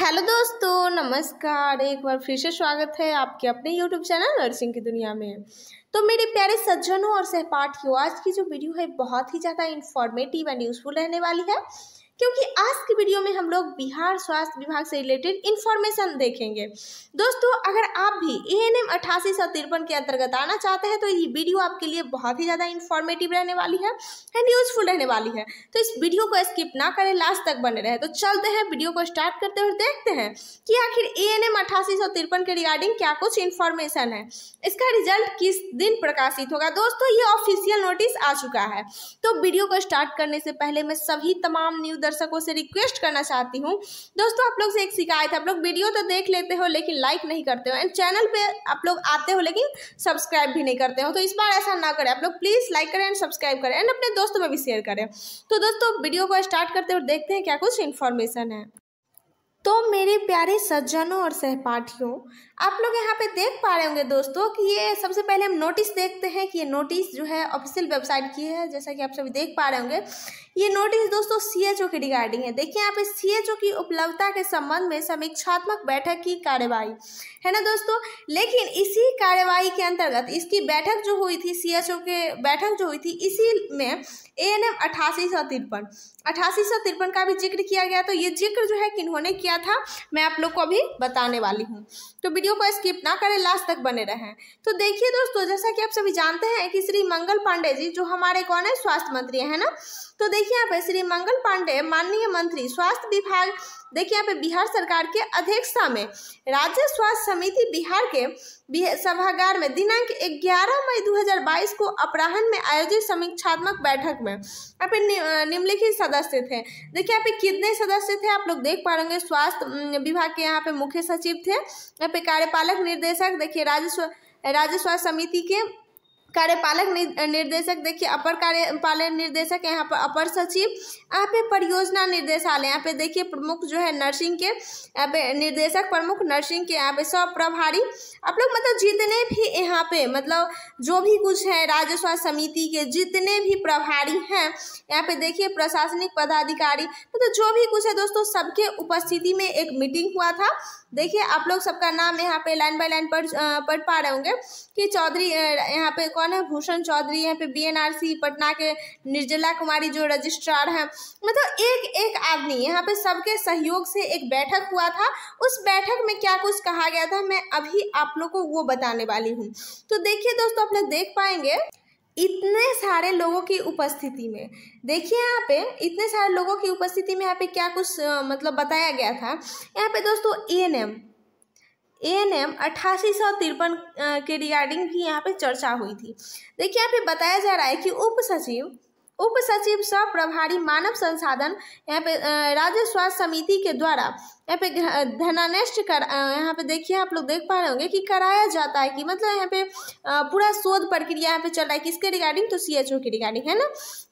Hello दोस्तों नमस्कार एक बार फिर से स्वागत है आपके अपने यूट्यूब चैनल नर्सिंग की दुनिया में तो मेरे प्यारे सज्जनों और सहपाठियों आज की जो वीडियो है बहुत ही ज़्यादा इन्फॉर्मेटिव एंड यूज़फुल रहने वाली है क्योंकि आज वीडियो में हम लोग बिहार स्वास्थ्य विभाग से रिलेटेड इन्फॉर्मेशन देखेंगे दोस्तों अगर आप भी ए एन एम अट्ठासी सौ तिरपन के अंतर्गत आना चाहते हैं तो ये वीडियो आपके लिए बहुत ही ज़्यादा इन्फॉर्मेटिव रहने वाली है एंड यूजफुल रहने वाली है तो इस वीडियो को स्किप ना करें लास्ट तक बने रहे तो चलते हैं वीडियो को स्टार्ट करते और देखते हैं कि आखिर ए एन एम अट्ठासी सौ तिरपन के रिगार्डिंग क्या कुछ इन्फॉर्मेशन है इसका रिजल्ट किस दिन प्रकाशित होगा दोस्तों ये ऑफिशियल नोटिस आ चुका है तो वीडियो को स्टार्ट करने से पहले मैं सभी तमाम न्यू दर्शकों से रिक्वेस्ट रिक्वेस्ट करना चाहती हूँ दोस्तों आप लोग से एक शिकायत है आप लोग वीडियो तो देख लेते हो लेकिन लाइक नहीं करते हो एंड चैनल पर आप लोग आते हो लेकिन सब्सक्राइब भी नहीं करते हो तो इस बार ऐसा ना करें आप लोग प्लीज़ लाइक करें एंड सब्सक्राइब करें एंड अपने दोस्तों में भी शेयर करें तो दोस्तों वीडियो को स्टार्ट करते और देखते हैं क्या कुछ इन्फॉर्मेशन है तो मेरे प्यारे सज्जनों और सहपाठियों आप लोग यहाँ पे देख पा रहे होंगे दोस्तों कि ये सबसे पहले हम नोटिस देखते हैं कि ये नोटिस जो है ऑफिशियल वेबसाइट की है जैसा कि आप सभी देख पा रहे होंगे ये नोटिस दोस्तों सीएचओ के रिगार्डिंग है देखिए यहाँ पे सीएचओ की उपलब्धता के संबंध में समीक्षात्मक बैठक की कार्यवाही है ना दोस्तों लेकिन इसी कार्यवाही के अंतर्गत इसकी बैठक जो हुई थी ओ के बैठक जो हुई थी इसी में ए एन एम अठासी सौ तिरपन अठासी सौ तिरपन का भी जिक्र किया गया तो ये जिक्र जो है किन्होंने किया था मैं आप लोग को अभी बताने वाली हूँ तो वीडियो वीडियो को स्किप ना करें लास्ट तक बने रहें तो देखिए दोस्तों जैसा कि आप सभी जानते हैं कि श्री मंगल पांडे जी जो हमारे कौन है स्वास्थ्य मंत्री है ना तो देखिए यहाँ पे श्री मंगल पांडे माननीय मंत्री स्वास्थ्य विभाग देखिए यहाँ पे बिहार सरकार के अध्यक्षता में राज्य स्वास्थ्य समिति बिहार के सभागार में दिनांक 11 मई 2022 को अपराहन में आयोजित समीक्षात्मक बैठक में यहाँ पे निम्नलिखित सदस्य थे देखिए यहाँ पे कितने सदस्य थे आप लोग देख पा रहे स्वास्थ्य विभाग के यहाँ पे मुख्य सचिव थे यहाँ पे कार्यपालक निर्देशक देखिए राज्य राज्य स्वास्थ्य समिति के कार्यपालक निर्देशक देखिए अपर कार्यपालक निर्देशक यहाँ पर अपर सचिव यहाँ पे परियोजना निर्देशालय यहाँ पे देखिए प्रमुख जो है नर्सिंग के यहाँ पे निर्देशक प्रमुख नर्सिंग के यहाँ पे सब प्रभारी आप लोग मतलब जितने भी यहाँ पे मतलब जो भी कुछ है राज्य स्वास्थ्य समिति के जितने भी प्रभारी हैं यहाँ पे देखिए प्रशासनिक पदाधिकारी मतलब तो जो भी कुछ है दोस्तों सबके उपस्थिति में एक मीटिंग हुआ था देखिए आप लोग सबका नाम यहाँ पे लाइन बाय लाइन पढ़ पढ़ पा रहे होंगे कि चौधरी यहाँ पे कौन है भूषण चौधरी यहाँ पे बीएनआरसी पटना के निर्जला कुमारी जो रजिस्ट्रार हैं मतलब एक एक आदमी यहाँ पे सबके सहयोग से एक बैठक हुआ था उस बैठक में क्या कुछ कहा गया था मैं अभी आप लोग को वो बताने वाली हूँ तो देखिए दोस्तों आप लोग देख पाएंगे इतने सारे लोगों की उपस्थिति में देखिए यहाँ पे इतने सारे लोगों की उपस्थिति में यहाँ पे क्या कुछ मतलब बताया गया था यहाँ पे दोस्तों A N M A N M अट्ठासी सौ तिरपन के रिगार्डिंग भी यहाँ पे चर्चा हुई थी देखिए यहाँ पे बताया जा रहा है कि उप सचिव उप सचिव सह प्रभारी मानव संसाधन यहाँ पे राज्य स्वास्थ्य समिति के द्वारा यहाँ पे धनानिष्ठ कर यहाँ पे देखिए आप लोग देख पा रहे होंगे कि कराया जाता है कि मतलब यहाँ पे पूरा शोध प्रक्रिया यहाँ पे चल रहा है किसके रिगार्डिंग तो सी एच ओ की रिगार्डिंग है ना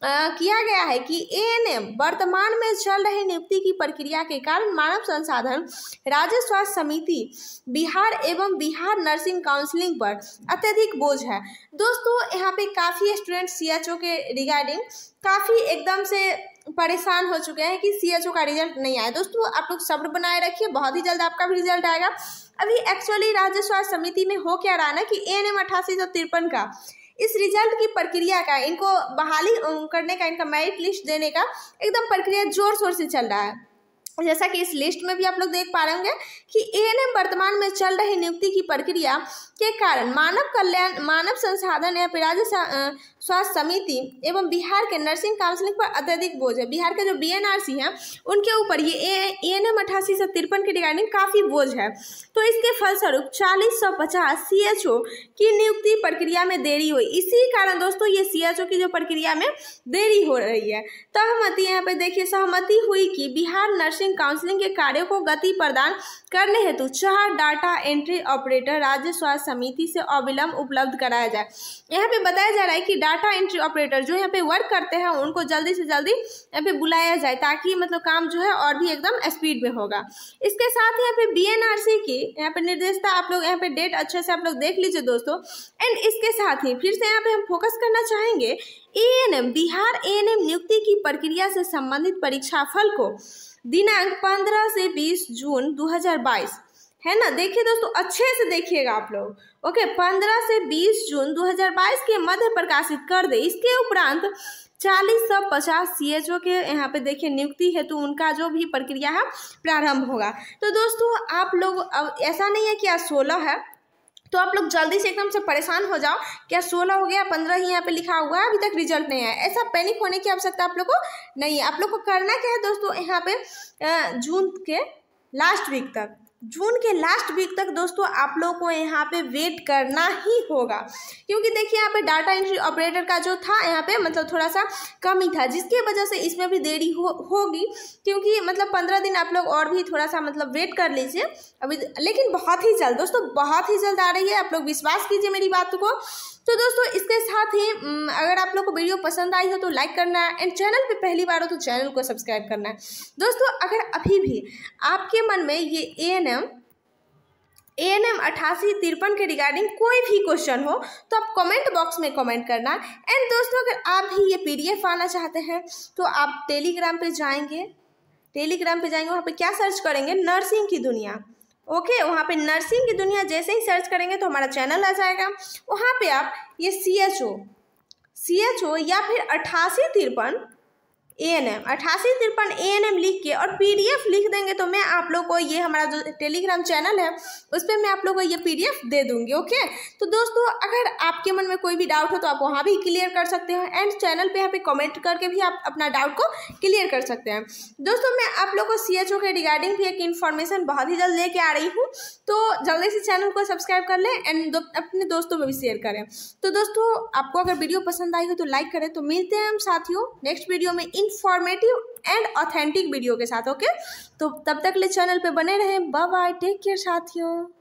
आ, किया गया है कि ए एन एम वर्तमान में चल रही नियुक्ति की प्रक्रिया के कारण मानव संसाधन राज्य स्वास्थ्य समिति बिहार एवं बिहार नर्सिंग काउंसिलिंग पर अत्यधिक बोझ है दोस्तों यहाँ पे काफ़ी स्टूडेंट सी एच ओ के रिगार्डिंग काफ़ी एकदम से परेशान हो चुके हैं कि सी का रिजल्ट नहीं आया दोस्तों आप लोग सब्र बनाए रखिए बहुत ही जल्द आपका भी रिजल्ट आएगा अभी एक्चुअली राज्य स्वास्थ्य समिति में हो क्या रहा ना कि ए एन एम अठासी सौ तिरपन का इस रिजल्ट की प्रक्रिया का इनको बहाली करने का इनका मेरिट लिस्ट देने का एकदम प्रक्रिया जोर शोर से चल रहा है जैसा कि इस लिस्ट में भी आप लोग देख पा रहे होंगे कि एएनएम वर्तमान में चल रही नियुक्ति की प्रक्रिया के कारण मानव कल्याण मानव संसाधन एवं राज्य स्वास्थ्य समिति एवं बिहार के नर्सिंग काउंसिलिंग पर अत्यधिक बोझ है बिहार के जो बीएनआरसी हैं उनके ऊपर ये ए एन एम अठासी से तिरपन के रिगार्डिंग काफ़ी बोझ है तो इसके फलस्वरूप चालीस सौ पचास सी एच ओ की नियुक्ति प्रक्रिया में देरी हुई इसी कारण दोस्तों ये सी एच ओ की जो प्रक्रिया में देरी हो रही है सहमति यहाँ पर देखिए सहमति हुई कि बिहार नर्सिंग एजुकेशन काउंसिलिंग के कार्यों को गति प्रदान करने हेतु चार डाटा एंट्री ऑपरेटर राज्य स्वास्थ्य समिति से अविलंब उपलब्ध कराया जाए यहाँ पे बताया जा रहा है कि डाटा एंट्री ऑपरेटर जो यहाँ पे वर्क करते हैं उनको जल्दी से जल्दी यहाँ पे बुलाया जाए ताकि मतलब काम जो है और भी एकदम स्पीड में होगा इसके साथ ही यहाँ पे बी की यहाँ पे निर्देशता आप लोग यहाँ पे डेट अच्छे से आप लोग देख लीजिए दोस्तों एंड इसके साथ ही फिर से यहाँ पे हम फोकस करना चाहेंगे ए बिहार ए नियुक्ति की प्रक्रिया से संबंधित परीक्षाफल को दिनांक 15 से 20 जून 2022 है ना देखिए दोस्तों अच्छे से देखिएगा आप लोग ओके 15 से 20 जून 2022 के मध्य प्रकाशित कर दे इसके उपरांत चालीस सौ पचास सी एच ओ के यहाँ पे देखिए नियुक्ति हेतु तो उनका जो भी प्रक्रिया है प्रारंभ होगा तो दोस्तों आप लोग अब ऐसा नहीं है कि आज सोलह है तो आप लोग जल्दी से एकदम से परेशान हो जाओ क्या सोलह हो गया पंद्रह ही यहाँ पे लिखा हुआ है अभी तक रिजल्ट नहीं आया ऐसा पैनिक होने की आवश्यकता आप लोग को नहीं है आप लोग को करना क्या है दोस्तों यहाँ पे जून के लास्ट वीक तक जून के लास्ट वीक तक दोस्तों आप लोगों को यहाँ पे वेट करना ही होगा क्योंकि देखिए यहाँ पे डाटा एंट्री ऑपरेटर का जो था यहाँ पे मतलब थोड़ा सा कम ही था जिसकी वजह से इसमें भी देरी हो होगी क्योंकि मतलब पंद्रह दिन आप लोग और भी थोड़ा सा मतलब वेट कर लीजिए अभी लेकिन बहुत ही जल्द दोस्तों बहुत ही जल्द आ रही है आप लोग विश्वास कीजिए मेरी बात को तो दोस्तों इसके साथ ही अगर आप लोग को वीडियो पसंद आई हो तो लाइक करना है एंड चैनल पे पहली बार हो तो चैनल को सब्सक्राइब करना है दोस्तों अगर अभी भी आपके मन में ये A N M A N M अट्ठासी तिरपन के रिगार्डिंग कोई भी क्वेश्चन हो तो आप कमेंट बॉक्स में कमेंट करना एंड दोस्तों अगर आप भी ये पीडीएफ आना चाहते हैं तो आप टेलीग्राम पे जाएंगे टेलीग्राम पे जाएंगे वहाँ पे क्या सर्च करेंगे नर्सिंग की दुनिया ओके वहाँ पे नर्सिंग की दुनिया जैसे ही सर्च करेंगे तो हमारा चैनल आ जाएगा वहाँ पे आप ये C H O C H O या फिर अट्ठासी तिरपन ए एन एम अट्ठासी तिरपन ए एन एम लिख के और पी डी एफ लिख देंगे तो मैं आप लोग को ये हमारा जो टेलीग्राम चैनल है उस पर मैं आप लोग को ये पी डी एफ दे दूँगी ओके तो दोस्तों अगर आपके मन में कोई भी डाउट हो तो आप वहाँ भी क्लियर कर सकते हो एंड चैनल पर यहाँ पे कॉमेंट करके भी आप अपना डाउट को क्लियर कर सकते हैं दोस्तों मैं आप लोग को सी एच ओ के रिगार्डिंग भी एक इन्फॉर्मेशन बहुत ही जल्द लेके आ रही हूँ तो जल्दी से चैनल को सब्सक्राइब कर लें एंड दो, अपने दोस्तों में भी शेयर करें तो दोस्तों आपको अगर वीडियो पसंद आई हो तो लाइक करें तो मिलते हैं हम साथियों नेक्स्ट वीडियो में in informative and authentic video के साथ ओके okay? तो तब तक ले चैनल पे बने रहें बाय बाय टेक केयर साथियों